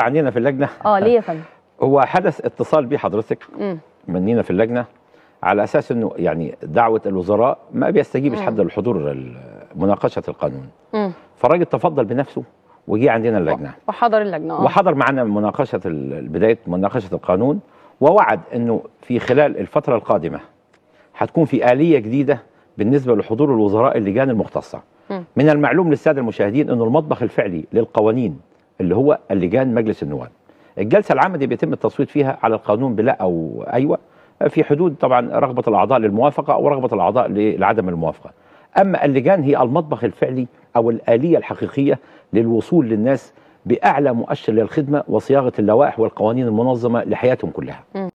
عندنا في اللجنه اه ليه يا فندم هو حدث اتصال بحضرتك منينا في اللجنه على اساس انه يعني دعوه الوزراء ما بيستجيبش حد للحضور مناقشه القانون فالراجل تفضل بنفسه وجي عندنا اللجنه وحضر اللجنه آه. وحضر معانا مناقشه بدايه مناقشه القانون ووعد انه في خلال الفتره القادمه هتكون في اليه جديده بالنسبه لحضور الوزراء اللجان المختصه من المعلوم للساده المشاهدين انه المطبخ الفعلي للقوانين اللي هو اللجان مجلس النواب الجلسه العامه دي بيتم التصويت فيها على القانون بلا او ايوه في حدود طبعا رغبه الاعضاء للموافقه او رغبه الاعضاء لعدم الموافقه اما اللجان هي المطبخ الفعلي او الاليه الحقيقيه للوصول للناس باعلى مؤشر للخدمه وصياغه اللوائح والقوانين المنظمه لحياتهم كلها